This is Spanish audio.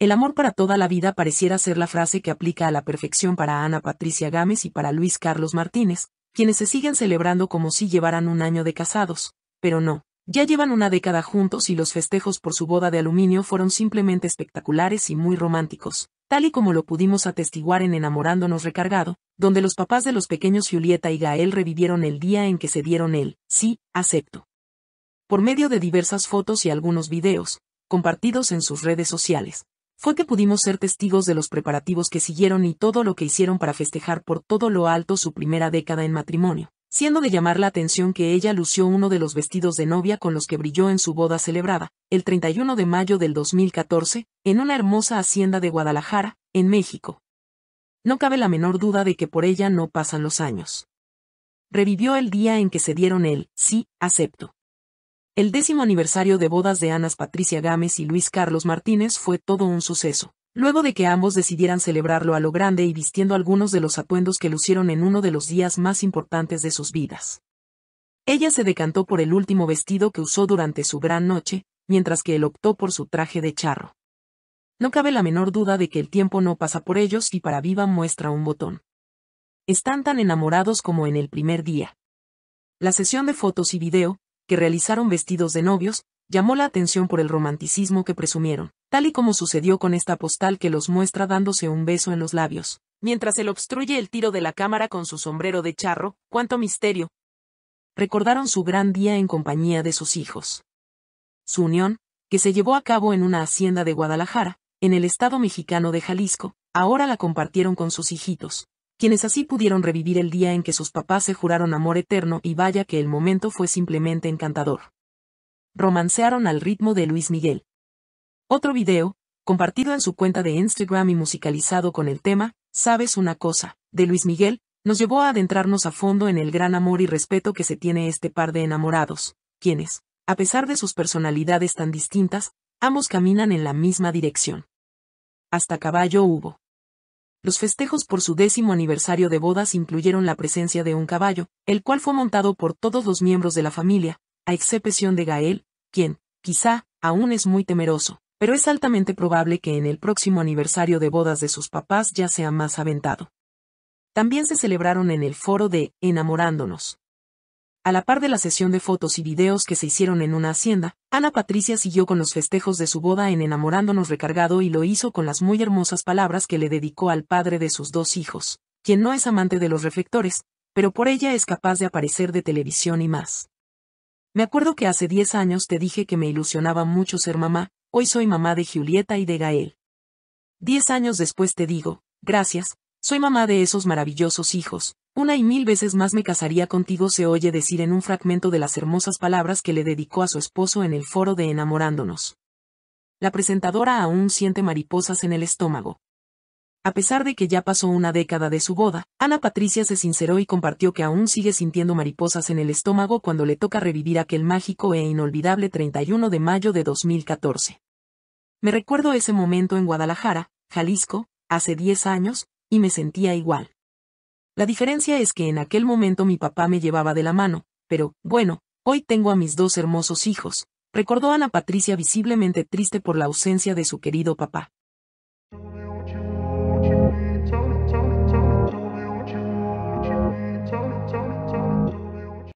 El amor para toda la vida pareciera ser la frase que aplica a la perfección para Ana Patricia Gámez y para Luis Carlos Martínez, quienes se siguen celebrando como si llevaran un año de casados, pero no. Ya llevan una década juntos y los festejos por su boda de aluminio fueron simplemente espectaculares y muy románticos, tal y como lo pudimos atestiguar en Enamorándonos Recargado, donde los papás de los pequeños Julieta y Gael revivieron el día en que se dieron el, sí, acepto. Por medio de diversas fotos y algunos videos, compartidos en sus redes sociales fue que pudimos ser testigos de los preparativos que siguieron y todo lo que hicieron para festejar por todo lo alto su primera década en matrimonio, siendo de llamar la atención que ella lució uno de los vestidos de novia con los que brilló en su boda celebrada, el 31 de mayo del 2014, en una hermosa hacienda de Guadalajara, en México. No cabe la menor duda de que por ella no pasan los años. Revivió el día en que se dieron el, sí, acepto. El décimo aniversario de bodas de Anas Patricia Gámez y Luis Carlos Martínez fue todo un suceso. Luego de que ambos decidieran celebrarlo a lo grande y vistiendo algunos de los atuendos que lucieron en uno de los días más importantes de sus vidas. Ella se decantó por el último vestido que usó durante su gran noche, mientras que él optó por su traje de charro. No cabe la menor duda de que el tiempo no pasa por ellos y para viva muestra un botón. Están tan enamorados como en el primer día. La sesión de fotos y video, que realizaron vestidos de novios, llamó la atención por el romanticismo que presumieron, tal y como sucedió con esta postal que los muestra dándose un beso en los labios. Mientras él obstruye el tiro de la cámara con su sombrero de charro, cuánto misterio. Recordaron su gran día en compañía de sus hijos. Su unión, que se llevó a cabo en una hacienda de Guadalajara, en el estado mexicano de Jalisco, ahora la compartieron con sus hijitos, quienes así pudieron revivir el día en que sus papás se juraron amor eterno y vaya que el momento fue simplemente encantador. Romancearon al ritmo de Luis Miguel. Otro video, compartido en su cuenta de Instagram y musicalizado con el tema, Sabes una cosa, de Luis Miguel, nos llevó a adentrarnos a fondo en el gran amor y respeto que se tiene este par de enamorados, quienes, a pesar de sus personalidades tan distintas, ambos caminan en la misma dirección. Hasta caballo hubo. Los festejos por su décimo aniversario de bodas incluyeron la presencia de un caballo, el cual fue montado por todos los miembros de la familia, a excepción de Gael, quien, quizá, aún es muy temeroso, pero es altamente probable que en el próximo aniversario de bodas de sus papás ya sea más aventado. También se celebraron en el foro de Enamorándonos, a la par de la sesión de fotos y videos que se hicieron en una hacienda, Ana Patricia siguió con los festejos de su boda en Enamorándonos Recargado y lo hizo con las muy hermosas palabras que le dedicó al padre de sus dos hijos, quien no es amante de los reflectores, pero por ella es capaz de aparecer de televisión y más. Me acuerdo que hace diez años te dije que me ilusionaba mucho ser mamá, hoy soy mamá de Julieta y de Gael. Diez años después te digo, gracias, soy mamá de esos maravillosos hijos, una y mil veces más me casaría contigo se oye decir en un fragmento de las hermosas palabras que le dedicó a su esposo en el foro de Enamorándonos. La presentadora aún siente mariposas en el estómago. A pesar de que ya pasó una década de su boda, Ana Patricia se sinceró y compartió que aún sigue sintiendo mariposas en el estómago cuando le toca revivir aquel mágico e inolvidable 31 de mayo de 2014. Me recuerdo ese momento en Guadalajara, Jalisco, hace 10 años, y me sentía igual. La diferencia es que en aquel momento mi papá me llevaba de la mano, pero, bueno, hoy tengo a mis dos hermosos hijos, recordó Ana Patricia visiblemente triste por la ausencia de su querido papá.